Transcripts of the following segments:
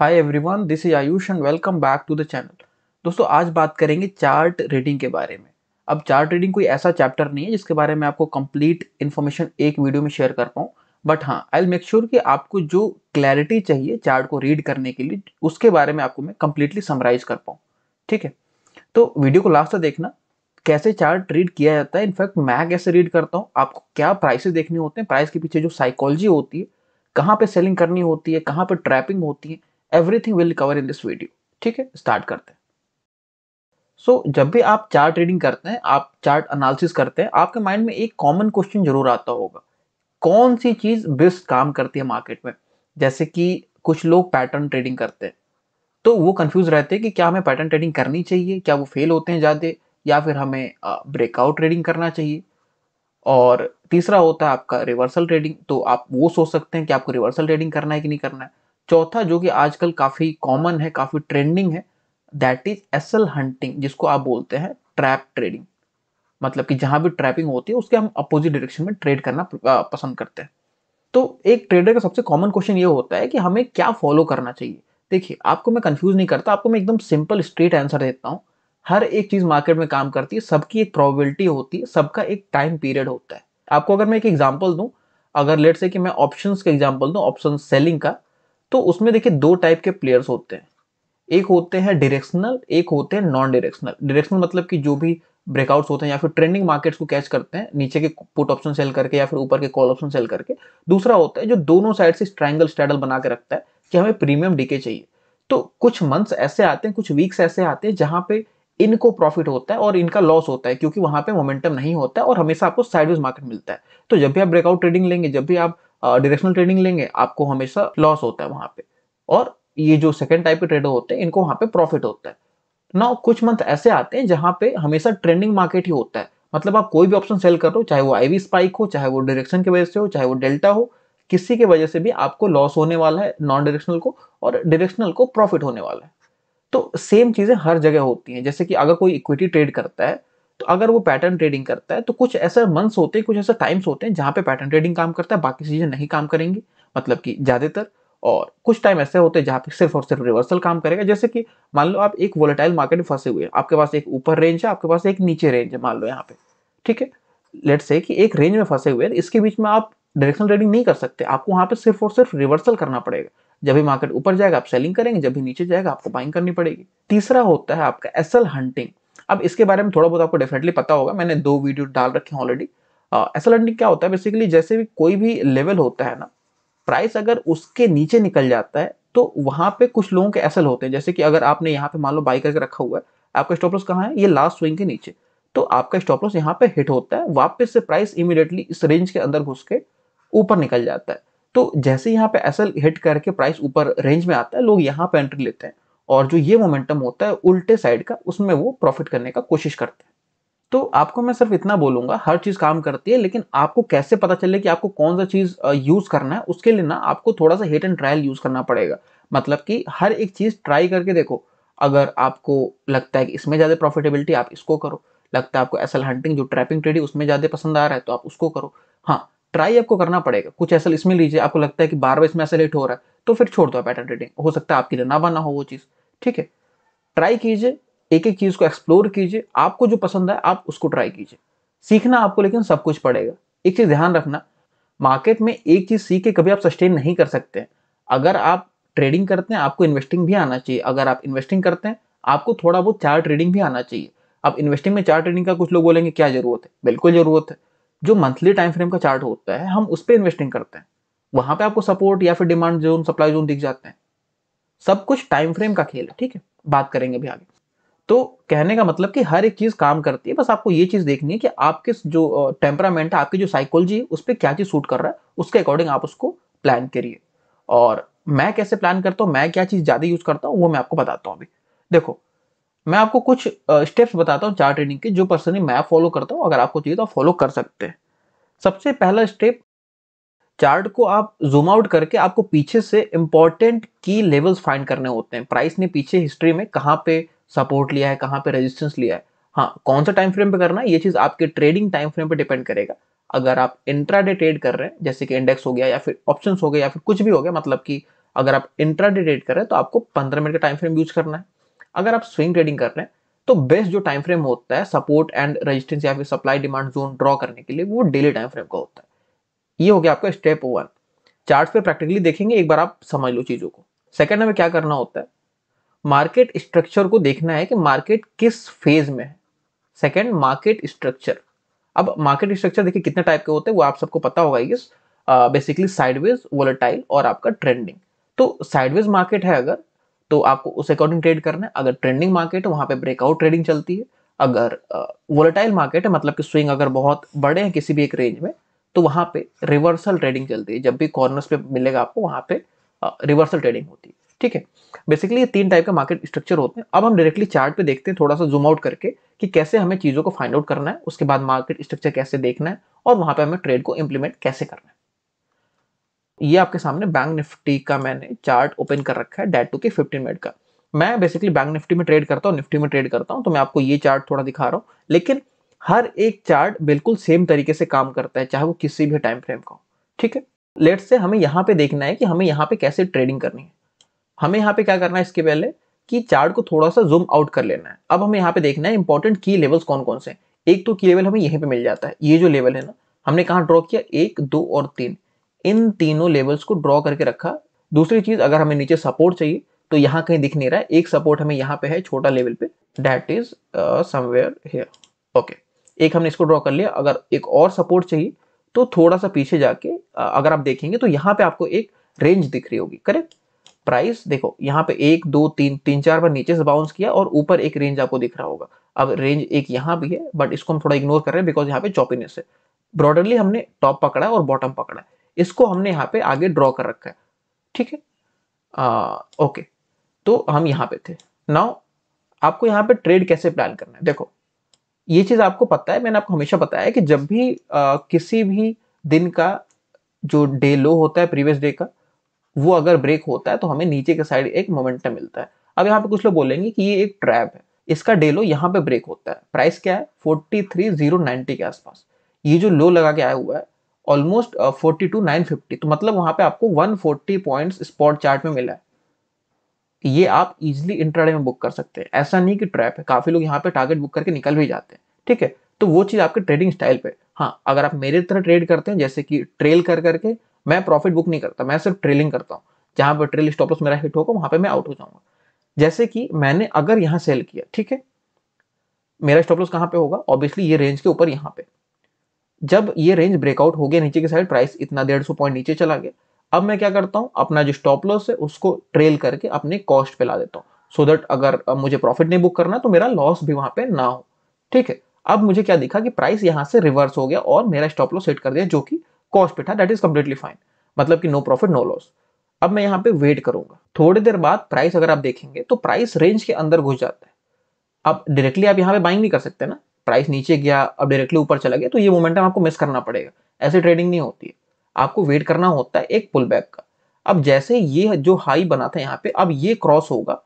hi everyone this is Ayush and welcome back to the channel दोस्तों आज बात करेंगे चार्ट रीडिंग के बारे में अब चार्ट रीडिंग कोई ऐसा चैप्टर नहीं है जिसके बारे में आपको कंप्लीट इन्फॉर्मेशन एक वीडियो में शेयर कर पाऊँ बट हाँ आई विल मेक श्योर कि आपको जो क्लैरिटी चाहिए चार्ट को रीड करने के लिए उसके बारे में आपको मैं कंप्लीटली समराइज कर पाऊँ ठीक है तो वीडियो को लास्ट तक देखना कैसे चार्ट रीड किया जाता है इनफैक्ट मैं कैसे रीड करता हूँ आपको क्या प्राइसेस देखने होते हैं प्राइस के पीछे जो साइकोलॉजी होती है कहाँ पे सेलिंग करनी होती है कहाँ पे ट्रैपिंग होती है everything will cover in this video ठीक है स्टार्ट करते हैं सो so, जब भी आप चार्ट ट्रेडिंग करते हैं आप चार्ट एनालिसिस करते हैं आपके माइंड में एक कॉमन क्वेश्चन जरूर आता होगा कौन सी चीज बेस्ट काम करती है मार्केट में जैसे कि कुछ लोग पैटर्न ट्रेडिंग करते हैं तो वो कंफ्यूज रहते हैं कि क्या हमें पैटर्न ट्रेडिंग करनी चाहिए क्या वो फेल होते हैं ज़्यादा या फिर हमें ब्रेकआउट ट्रेडिंग करना चाहिए और तीसरा होता है आपका रिवर्सल ट्रेडिंग तो आप वो सोच सकते हैं कि आपको रिवर्सल ट्रेडिंग करना है कि नहीं करना है चौथा जो कि आजकल काफ़ी कॉमन है काफ़ी ट्रेंडिंग है दैट इज एसल हंटिंग जिसको आप बोलते हैं ट्रैप ट्रेडिंग मतलब कि जहां भी ट्रैपिंग होती है उसके हम अपोजिट डायरेक्शन में ट्रेड करना पसंद करते हैं तो एक ट्रेडर का सबसे कॉमन क्वेश्चन ये होता है कि हमें क्या फॉलो करना चाहिए देखिए आपको मैं कंफ्यूज नहीं करता आपको मैं एकदम सिंपल स्ट्रेट आंसर देता हूँ हर एक चीज़ मार्केट में काम करती है सबकी एक प्रोबेबिलिटी होती है सबका एक टाइम पीरियड होता है आपको अगर मैं एक एग्जाम्पल दूँ अगर लेट से कि मैं ऑप्शन का एग्जाम्पल दूँ ऑप्शन सेलिंग का तो उसमें देखिए दो टाइप के प्लेयर्स होते हैं एक होते हैं डायरेक्शनल एक होते हैं नॉन डायरेक्शनल डायरेक्शनल मतलब कि जो भी ब्रेकआउट्स होते हैं या फिर ट्रेंडिंग मार्केट्स को कैच करते हैं नीचे के पुट ऑप्शन सेल करके या फिर ऊपर के कॉल ऑप्शन सेल करके दूसरा होता है जो दोनों साइड से ट्राइंगल स्टैडल बना के रखता है कि हमें प्रीमियम डीके चाहिए तो कुछ मंथ्स ऐसे आते हैं कुछ वीक्स ऐसे आते हैं जहां पे इनको प्रॉफिट होता है और इनका लॉस होता है क्योंकि वहां पे मोमेंटम नहीं होता है और हमेशा आपको साइडवेज मार्केट मिलता है तो जब भी आप ब्रेकआउट ट्रेडिंग लेंगे जब भी आप डायरेक्शनल ट्रेडिंग लेंगे आपको हमेशा लॉस होता है वहां पे और ये जो सेकेंड टाइप के ट्रेडर होते हैं इनको वहां पे प्रॉफिट होता है ना कुछ मंथ ऐसे आते हैं जहां पे हमेशा ट्रेंडिंग मार्केट ही होता है मतलब आप कोई भी ऑप्शन सेल कर रहे हो चाहे वो आईवी स्पाइक हो चाहे वो डायरेक्शन की वजह से हो चाहे वो डेल्टा हो किसी की वजह से भी आपको लॉस होने वाला है नॉन डायरेक्शनल को और डायरेक्शनल को प्रॉफिट होने वाला है तो सेम चीज़ें हर जगह होती हैं जैसे कि अगर कोई इक्विटी ट्रेड करता है तो अगर वो पैटर्न ट्रेडिंग करता है तो कुछ ऐसे मंथ्स होते हैं कुछ ऐसे टाइम्स होते हैं जहाँ पे पैटर्न ट्रेडिंग काम करता है बाकी चीज़ें नहीं काम करेंगी मतलब कि ज़्यादातर और कुछ टाइम ऐसे होते हैं जहाँ पे सिर्फ और सिर्फ रिवर्सल काम करेगा जैसे कि मान लो आप एक वोलेटाइल मार्केट में फंसे हुए हैं आपके पास एक ऊपर रेंज है आपके पास एक नीचे रेंज है मान लो यहाँ पे ठीक है लेट से कि एक रेंज में फंसे हुए हैं इसके बीच में आप डायरेक्शनल ट्रेडिंग नहीं कर सकते आपको वहाँ पे सिर्फ और सिर्फ रिवर्सल करना पड़ेगा जब भी मार्केट ऊपर जाएगा आप सेलिंग करेंगे जब भी नीचे जाएगा आपको बाइंग करनी पड़ेगी तीसरा होता है आपका एसल हंटिंग अब इसके बारे में थोड़ा बहुत आपको डेफिनेटली पता होगा मैंने दो वीडियो डाल रखे हैं ऑलरेडी एस एल क्या होता है बेसिकली जैसे भी कोई भी लेवल होता है ना प्राइस अगर उसके नीचे निकल जाता है तो वहाँ पे कुछ लोगों के एसल होते हैं जैसे कि अगर आपने यहाँ पे मान लो बाई करके रखा हुआ है आपका स्टॉप लॉस कहाँ है ये लास्ट स्विंग के नीचे तो आपका स्टॉप लॉस यहाँ पे हिट होता है वापस से प्राइस इमिडिएटली इस रेंज के अंदर घुस के ऊपर निकल जाता है तो जैसे यहाँ पे एसल हिट करके प्राइस ऊपर रेंज में आता है लोग यहाँ पे एंट्री लेते हैं और जो ये मोमेंटम होता है उल्टे साइड का उसमें वो प्रॉफिट करने का कोशिश करते हैं तो आपको मैं सिर्फ इतना बोलूंगा हर चीज़ काम करती है लेकिन आपको कैसे पता चले कि आपको कौन सा चीज़ यूज़ करना है उसके लिए ना आपको थोड़ा सा हिट एंड ट्रायल यूज़ करना पड़ेगा मतलब कि हर एक चीज़ ट्राई करके देखो अगर आपको लगता है कि इसमें ज़्यादा प्रॉफिटेबिलिटी आप इसको करो लगता है आपको एसल हंटिंग जो ट्रैपिंग ट्रेडिंग उसमें ज़्यादा पसंद आ रहा है तो आप उसको करो हाँ ट्राई आपको करना पड़ेगा कुछ ऐसा इसमें लीजिए आपको लगता है कि बार बार इसमें ऐसा लेट हो रहा है तो फिर छोड़ दो पैटर्न ट्रेडिंग हो सकता है आपके लिए ना बना हो वो चीज़ ठीक है ट्राई कीजिए एक एक चीज़ को एक्सप्लोर कीजिए आपको जो पसंद है आप उसको ट्राई कीजिए सीखना आपको लेकिन सब कुछ पड़ेगा एक चीज़ ध्यान रखना मार्केट में एक चीज़ सीख के कभी आप सस्टेन नहीं कर सकते हैं अगर आप ट्रेडिंग करते हैं आपको इन्वेस्टिंग भी आना चाहिए अगर आप इन्वेस्टिंग करते हैं आपको थोड़ा बहुत चार ट्रेडिंग भी आना चाहिए अब इन्वेस्टिंग में चार ट्रेडिंग का कुछ लोग बोलेंगे क्या जरूरत है बिल्कुल जरूरत है जो मंथली टाइम फ्रेम का चार्ट होता है हम उस पर इन्वेस्टिंग करते हैं वहां पे आपको सपोर्ट या फिर डिमांड जोन सप्लाई जोन दिख जाते हैं सब कुछ टाइम फ्रेम का खेल है ठीक है बात करेंगे अभी आगे तो कहने का मतलब कि हर एक चीज काम करती है बस आपको ये चीज देखनी है कि आपके जो टेम्परामेंट है आपकी जो साइकोलॉजी है उस पर क्या चीज सूट कर रहा है उसके अकॉर्डिंग आप उसको प्लान करिए और मैं कैसे प्लान करता हूँ मैं क्या चीज ज्यादा यूज करता हूँ वो मैं आपको बताता हूँ अभी देखो मैं आपको कुछ स्टेप्स बताता हूँ चार ट्रेडिंग के जो पर्सनली मैं फॉलो करता हूँ अगर आपको चाहिए तो आप फॉलो कर सकते हैं सबसे पहला स्टेप चार्ट को आप जूम आउट करके आपको पीछे से इंपॉर्टेंट की लेवल्स फाइंड करने होते हैं प्राइस ने पीछे हिस्ट्री में कहाँ पे सपोर्ट लिया है कहाँ पे रेजिस्टेंस लिया है हाँ कौन सा टाइम फ्रेम पे करना है ये चीज़ आपके ट्रेडिंग टाइम फ्रेम पे डिपेंड करेगा अगर आप इंट्रा ट्रेड कर रहे हैं जैसे कि इंडेक्स हो गया या फिर ऑप्शन हो गया या फिर कुछ भी हो गया मतलब कि अगर आप इंट्रा ट्रेड कर रहे हैं तो आपको पंद्रह मिनट का टाइम फ्रेम यूज करना है अगर आप स्विंग ट्रेडिंग कर रहे हैं तो बेस्ट जो टाइम फ्रेम होता है सपोर्ट एंड रेजिस्टेंस या फिर सप्लाई डिमांड जोन ड्रॉ करने के लिए वो डेली टाइम फ्रेम का होता है ये हो गया आपका स्टेप वन चार्ट पे प्रैक्टिकली देखेंगे एक बार आप समझ लो चीज़ों को सेकेंड हमें क्या करना होता है मार्केट स्ट्रक्चर को देखना है कि मार्केट किस फेज में है सेकेंड मार्केट स्ट्रक्चर अब मार्केट स्ट्रक्चर देखिए कितने टाइप के होते हैं वो आप सबको पता होगा बेसिकली साइडवेज वोलेटाइल और आपका ट्रेंडिंग तो साइडवेज मार्केट है अगर तो आपको उस अकॉर्डिंग ट्रेड करना है अगर ट्रेंडिंग मार्केट है वहाँ पे ब्रेकआउट ट्रेडिंग चलती है अगर वोलेटाइल मार्केट है मतलब कि स्विंग अगर बहुत बड़े हैं किसी भी एक रेंज में तो वहाँ पे रिवर्सल ट्रेडिंग चलती है जब भी कॉर्नर्स पे मिलेगा आपको वहाँ पे रिवर्सल ट्रेडिंग होती है ठीक है बेसिकली ये तीन टाइप का मार्केट स्ट्रक्चर होते हैं अब हम डायरेक्टली चार्ट पे देखते हैं थोड़ा सा जूम आउट करके कि कैसे हमें चीज़ों को फाइंड आउट करना है उसके बाद मार्केट स्ट्रक्चर कैसे देखना है और वहाँ पे हमें ट्रेड को इम्प्लीमेंट कैसे करना है ये आपके सामने बैंक निफ्टी का मैंने चार्ट ओपन कर रखा है डेट टू के फिफ्टीन मिनट का मैं बेसिकली बैंक निफ्टी में ट्रेड करता हूँ निफ्टी में ट्रेड करता हूँ तो मैं आपको ये चार्ट थोड़ा दिखा रहा हूँ लेकिन हर एक चार्ट बिल्कुल सेम तरीके से काम करता है चाहे वो किसी भी टाइम फ्रेम का हो ठीक है लेट से हमें यहाँ पे देखना है कि हमें यहाँ पे कैसे ट्रेडिंग करनी है हमें यहाँ पे क्या करना है इसके पहले कि चार्ट को थोड़ा सा जूम आउट कर लेना है अब हमें यहाँ पे देखना है इंपॉर्टेंट की लेवल्स कौन कौन से एक तो की लेवल हमें यहीं पे मिल जाता है ये जो लेवल है ना हमने कहा ड्रॉ किया एक दो और तीन इन तीनों लेवल्स को ड्रॉ करके रखा दूसरी चीज अगर हमें नीचे सपोर्ट चाहिए तो यहाँ कहीं दिख नहीं रहा है एक सपोर्ट हमें यहाँ पे है छोटा लेवल पे that is somewhere here okay एक हमने इसको ड्रॉ कर लिया अगर एक और सपोर्ट चाहिए तो थोड़ा सा पीछे जाके अगर आप देखेंगे तो यहाँ पे आपको एक रेंज दिख रही होगी करेक्ट प्राइस देखो यहाँ पे एक दो तीन तीन चार बार नीचे से बाउंस किया और ऊपर एक रेंज आपको दिख रहा होगा अब रेंज एक यहाँ भी है बट इसको हम थोड़ा इग्नोर कर रहे हैं बिकॉज यहाँ पे चौपीनेस है ब्रॉडरली हमने टॉप पकड़ा और बॉटम पकड़ा है इसको हमने यहाँ पे आगे ड्रॉ कर रखा है ठीक है ओके तो हम यहाँ पे थे नाउ आपको यहाँ पे ट्रेड कैसे प्लान करना है देखो ये चीज़ आपको पता है मैंने आपको हमेशा बताया कि जब भी आ, किसी भी दिन का जो डे लो होता है प्रीवियस डे का वो अगर ब्रेक होता है तो हमें नीचे के साइड एक मोमेंटम मिलता है अब यहाँ पे कुछ लोग बोलेंगे कि ये एक ट्रैप है इसका डे लो यहाँ पे ब्रेक होता है प्राइस क्या है फोर्टी थ्री जीरो नाइनटी के आसपास ये जो लो लगा के आया हुआ है almost forty two nine fifty तो मतलब वहां पे आपको one forty point spot chart में मिला है ये आप इजिली इंट्राडे में बुक कर सकते हैं ऐसा नहीं कि ट्रैप है काफी लोग यहाँ पे टारगेट बुक करके निकल भी जाते हैं ठीक है तो वो चीज़ आपके ट्रेडिंग स्टाइल पे हाँ अगर आप मेरे तरह ट्रेड करते हैं जैसे कि ट्रेल कर करके मैं प्रॉफिट बुक नहीं करता मैं सिर्फ ट्रेलिंग करता हूँ जहां पर ट्रेल स्टॉप लॉस मेरा हिट होगा वहां पे मैं आउट हो जाऊंगा जैसे कि मैंने अगर यहाँ सेल किया ठीक है मेरा स्टॉप लॉस कहाँ पे होगा ऑब्वियसली ये रेंज के ऊपर यहाँ पे जब ये रेंज ब्रेकआउट हो गया नीचे की साइड प्राइस इतना डेढ़ सौ पॉइंट नीचे चला गया अब मैं क्या करता हूँ अपना जो स्टॉप लॉस है उसको ट्रेल करके अपने कॉस्ट पे ला देता हूँ सो so दैट अगर मुझे प्रॉफिट नहीं बुक करना तो मेरा लॉस भी वहां पे ना हो ठीक है अब मुझे क्या दिखा कि प्राइस यहाँ से रिवर्स हो गया और मेरा स्टॉप लॉस सेट कर दिया जो कि कॉस्ट पे था दैट इज कम्प्लीटली फाइन मतलब कि नो प्रॉफिट नो लॉस अब मैं यहाँ पे वेट करूंगा थोड़ी देर बाद प्राइस अगर आप देखेंगे तो प्राइस रेंज के अंदर घुस जाता है अब डायरेक्टली आप यहाँ पे बाइंग नहीं कर सकते ना प्राइस नीचे गया अब डायरेक्टली ऊपर चला गया तो ये मोमेंटम आपको मिस करना पड़ेगा ऐसे ट्रेडिंग नहीं होती है आपको वेट करना होता है एक पुल बैक का अब जैसे ये जो हाई बना था यहाँ पे अब ये क्रॉस होगा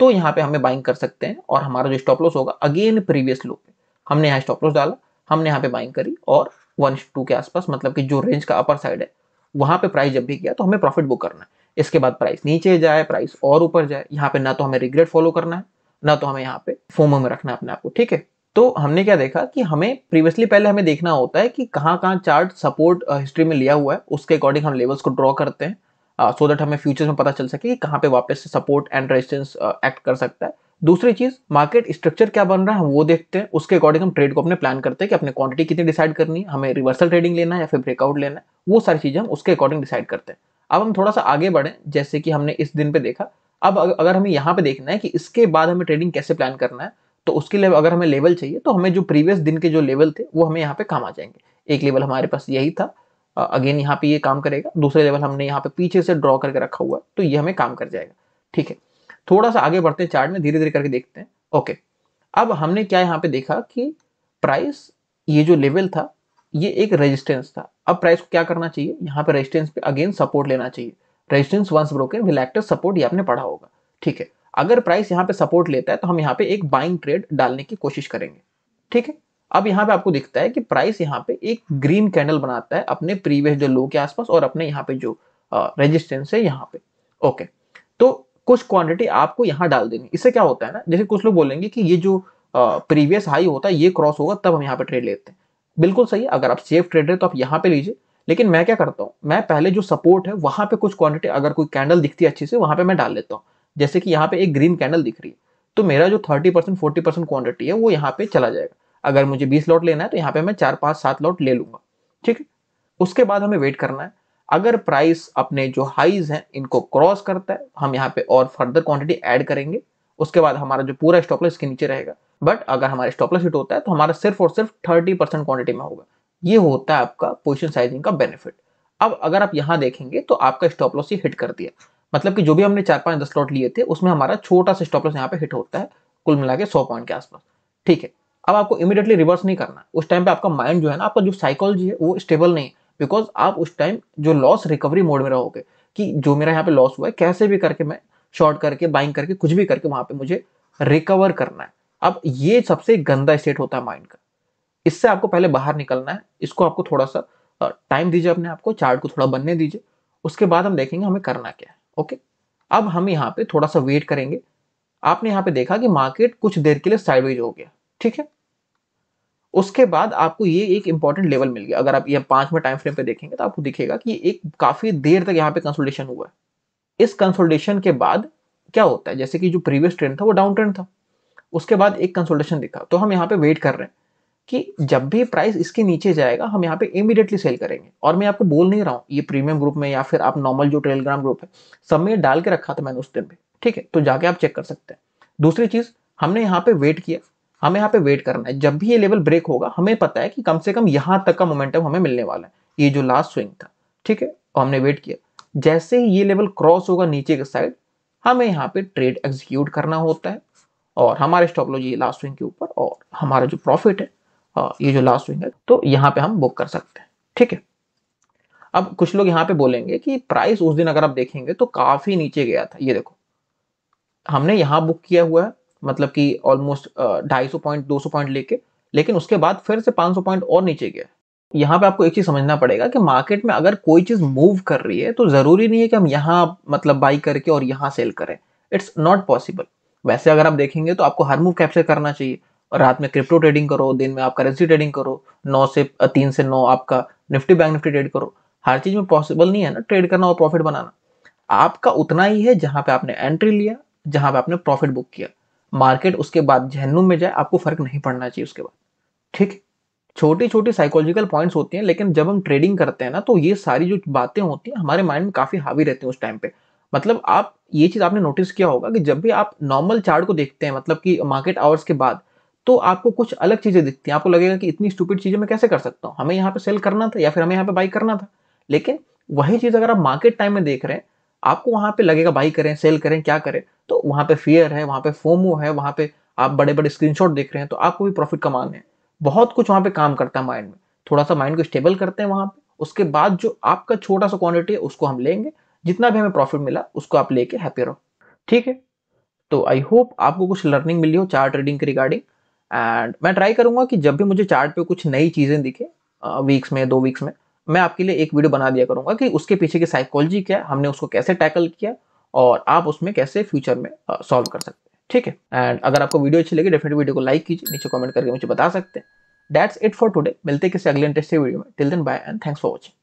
तो यहाँ पे हमें बाइंग कर सकते हैं और हमारा जो स्टॉप लॉस होगा अगेन प्रीवियस लो पे हमने यहाँ स्टॉप लॉस डाला हमने यहाँ पे बाइंग करी और वन टू के आसपास मतलब कि जो रेंज का अपर साइड है वहाँ पे प्राइस जब भी गया तो हमें प्रॉफिट बुक करना है इसके बाद प्राइस नीचे जाए प्राइस और ऊपर जाए यहाँ पे ना तो हमें रिग्रेट फॉलो करना है ना तो हमें यहाँ पे फोमो में रखना है अपने आप को ठीक है तो हमने क्या देखा कि हमें प्रीवियसली पहले हमें देखना होता है कि कहाँ कहाँ चार्ट सपोर्ट हिस्ट्री में लिया हुआ है उसके अकॉर्डिंग हम लेवल्स को ड्रॉ करते हैं सो दैट हमें फ्यूचर में पता चल सके कि कहाँ पे वापस से सपोर्ट एंड रेजिस्टेंस एक्ट कर सकता है दूसरी चीज मार्केट स्ट्रक्चर क्या बन रहा है हम वो देखते हैं उसके अकॉर्डिंग हम ट्रेड को अपने प्लान करते हैं कि अपने क्वांटिटी कितनी डिसाइड करनी है हमें रिवर्सल ट्रेडिंग लेना है या फिर ब्रेकआउट लेना है वो सारी चीज़ें हम उसके अकॉर्डिंग डिसाइड करते हैं अब हम थोड़ा सा आगे बढ़े जैसे कि हमने इस दिन पे देखा अब अगर हमें यहाँ पे देखना है कि इसके बाद हमें ट्रेडिंग कैसे प्लान करना है तो उसके लिए अगर हमें लेवल चाहिए तो हमें जो प्रीवियस दिन के जो लेवल थे वो हमें यहाँ पे काम आ जाएंगे एक लेवल हमारे पास यही था अगेन यहाँ पे ये काम करेगा दूसरे लेवल हमने यहाँ पे पीछे से ड्रॉ करके रखा हुआ है तो ये हमें काम कर जाएगा ठीक है थोड़ा सा आगे बढ़ते हैं चार्ट में धीरे धीरे करके देखते हैं ओके अब हमने क्या यहाँ पे देखा कि प्राइस ये जो लेवल था ये एक रेजिस्टेंस था अब प्राइस को क्या करना चाहिए यहाँ पे रेजिस्टेंस पे अगेन सपोर्ट लेना चाहिए resistance once broken will act support ये आपने पढ़ा होगा ठीक है अगर प्राइस यहाँ पे सपोर्ट लेता है तो हम यहाँ पे एक बाइंग ट्रेड डालने की कोशिश करेंगे ठीक है अब यहाँ पे आपको दिखता है कि प्राइस यहाँ पे एक ग्रीन कैंडल बनाता है अपने प्रीवियस जो लो के आसपास और अपने यहाँ पे जो रेजिस्टेंस है यहाँ पे ओके तो कुछ क्वांटिटी आपको यहाँ डाल देनी इससे क्या होता है ना जैसे कुछ लोग बोलेंगे कि ये जो प्रीवियस हाई होता है ये क्रॉस होगा तब हम यहाँ पे ट्रेड लेते हैं बिल्कुल सही अगर आप सेफ ट्रेड रहे तो आप यहाँ पे लीजिए लेकिन मैं क्या करता हूँ मैं पहले जो सपोर्ट है वहाँ पे कुछ क्वांटिटी अगर कोई कैंडल दिखती है अच्छी से वहाँ पे मैं डाल लेता हूँ जैसे कि यहाँ पे एक ग्रीन कैंडल दिख रही है तो मेरा जो thirty percent forty percent quantity है वो यहाँ पे चला जाएगा अगर मुझे बीस लॉट लेना है तो यहाँ पे मैं चार पाँच सात लॉट ले लूंगा ठीक है उसके बाद हमें वेट करना है अगर प्राइस अपने जो हाइज हैं इनको क्रॉस करता है हम यहाँ पे और फर्दर क्वान्टिटी ऐड करेंगे उसके बाद हमारा जो पूरा स्टॉपलेस इसके नीचे रहेगा बट अगर हमारा स्टॉपलेस हिट होता है तो हमारा सिर्फ और सिर्फ थर्टी परसेंट क्वांटिटी में होगा ये होता है आपका पोजिशन साइजिंग का बेनिफिट अब अगर आप यहाँ देखेंगे तो आपका स्टॉपलॉस ही हिट कर दिया मतलब कि जो भी हमने चार पाँच दस लॉट लिए थे उसमें हमारा छोटा सा स्टॉप लॉस यहाँ पे हिट होता है कुल मिला के सौ पॉइंट के आसपास ठीक है अब आपको इमीडिएटली रिवर्स नहीं करना उस टाइम पे आपका माइंड जो है ना आपका जो साइकोलॉजी है वो स्टेबल नहीं है बिकॉज आप उस टाइम जो लॉस रिकवरी मोड में रहोगे कि जो मेरा यहाँ पे लॉस हुआ है कैसे भी करके मैं शॉर्ट करके बाइंग करके कुछ भी करके वहाँ पे मुझे रिकवर करना है अब ये सबसे गंदा स्टेट होता है माइंड का इससे आपको पहले बाहर निकलना है इसको आपको थोड़ा सा टाइम दीजिए अपने आपको चार्ट को थोड़ा बनने दीजिए उसके बाद हम देखेंगे हमें करना क्या है ओके अब हम यहाँ पे थोड़ा सा वेट करेंगे आपने यहाँ पे देखा कि मार्केट कुछ देर के लिए साइडवेज हो गया ठीक है उसके बाद आपको ये एक इंपॉर्टेंट लेवल मिल गया अगर आप ये पांच में टाइम फ्रेम पे देखेंगे तो आपको दिखेगा कि एक काफी देर तक यहाँ पे कंसोल्टेशन हुआ है इस कंसोल्टेशन के बाद क्या होता है जैसे कि जो प्रीवियस ट्रेंड था वो डाउन ट्रेंड था उसके बाद एक कंसोल्टेशन दिखा तो हम यहाँ पे वेट कर रहे हैं कि जब भी प्राइस इसके नीचे जाएगा हम यहाँ पे इमीडिएटली सेल करेंगे और मैं आपको बोल नहीं रहा हूँ ये प्रीमियम ग्रुप में या फिर आप नॉर्मल जो टेलीग्राम ग्रुप है सब में डाल के रखा था मैंने उस दिन भी ठीक है तो जाके आप चेक कर सकते हैं दूसरी चीज़ हमने यहाँ पे वेट किया हमें यहाँ पे वेट करना है जब भी ये लेवल ब्रेक होगा हमें पता है कि कम से कम यहाँ तक का मोमेंटम हमें मिलने वाला है ये जो लास्ट स्विंग था ठीक है और हमने वेट किया जैसे ही ये लेवल क्रॉस होगा नीचे के साइड हमें यहाँ पे ट्रेड एग्जीक्यूट करना होता है और हमारे स्टॉप लॉज ये लास्ट स्विंग के ऊपर और हमारा जो प्रॉफिट है हाँ, ये जो लास्ट विंग है तो यहाँ पे हम बुक कर सकते हैं ठीक है अब कुछ लोग यहाँ पे बोलेंगे कि प्राइस उस दिन अगर आप देखेंगे तो काफ़ी नीचे गया था ये देखो हमने यहाँ बुक किया हुआ है मतलब कि ऑलमोस्ट ढाई सौ पॉइंट दो सौ पॉइंट लेके लेकिन उसके बाद फिर से पाँच सौ पॉइंट और नीचे गया यहाँ पे आपको एक चीज़ समझना पड़ेगा कि मार्केट में अगर कोई चीज़ मूव कर रही है तो ज़रूरी नहीं है कि हम यहाँ मतलब बाई करके और यहाँ सेल करें इट्स नॉट पॉसिबल वैसे अगर आप देखेंगे तो आपको हर मूव कैप्चर करना चाहिए रात में क्रिप्टो ट्रेडिंग करो दिन में आप करेंसी ट्रेडिंग करो नौ से तीन से नौ आपका निफ्टी बैंक निफ्टी ट्रेड करो हर चीज़ में पॉसिबल नहीं है ना ट्रेड करना और प्रॉफिट बनाना आपका उतना ही है जहाँ पे आपने एंट्री लिया जहाँ पे आपने प्रॉफिट बुक किया मार्केट उसके बाद जहनुम में जाए आपको फर्क नहीं पड़ना चाहिए उसके बाद ठीक छोटी छोटी साइकोलॉजिकल पॉइंट्स होती हैं लेकिन जब हम ट्रेडिंग करते हैं ना तो ये सारी जो बातें होती हैं हमारे माइंड में काफ़ी हावी रहती हैं उस टाइम पे मतलब आप ये चीज़ आपने नोटिस किया होगा कि जब भी आप नॉर्मल चार्ट को देखते हैं मतलब कि मार्केट आवर्स के बाद तो आपको कुछ अलग चीज़ें दिखती हैं आपको लगेगा कि इतनी स्टूपिड चीज़ें मैं कैसे कर सकता हूँ हमें यहाँ पे सेल करना था या फिर हमें यहाँ पे बाई करना था लेकिन वही चीज़ अगर आप मार्केट टाइम में देख रहे हैं आपको वहां पे लगेगा बाई करें सेल करें क्या करें तो वहां पे फियर है वहां पे फोमो है वहां पे आप बड़े बड़े स्क्रीनशॉट देख रहे हैं तो आपको भी प्रॉफिट कमाने हैं बहुत कुछ वहाँ पे काम करता है माइंड में थोड़ा सा माइंड को स्टेबल करते हैं वहां पे उसके बाद जो आपका छोटा सा क्वांटिटी है उसको हम लेंगे जितना भी हमें प्रॉफिट मिला उसको आप लेके हैप्पी रहो ठीक है तो आई होप आपको कुछ लर्निंग मिली हो चार ट्रेडिंग के रिगार्डिंग एंड मैं ट्राई करूंगा कि जब भी मुझे चार्ट पे कुछ नई चीज़ें दिखे वीक्स में दो वीक्स में मैं आपके लिए एक वीडियो बना दिया करूंगा कि उसके पीछे की साइकोलॉजी क्या है हमने उसको कैसे टैकल किया और आप उसमें कैसे फ्यूचर में सॉल्व कर सकते हैं ठीक है एंड अगर आपको वीडियो अच्छी लगी डेफिनेट वीडियो को लाइक कीजिए नीचे कमेंट करके मुझे बता सकते हैं डैट्स इट फॉर टुडे मिलते किसी अगले इंटरेस्टिंग वीडियो में till then bye and thanks for watching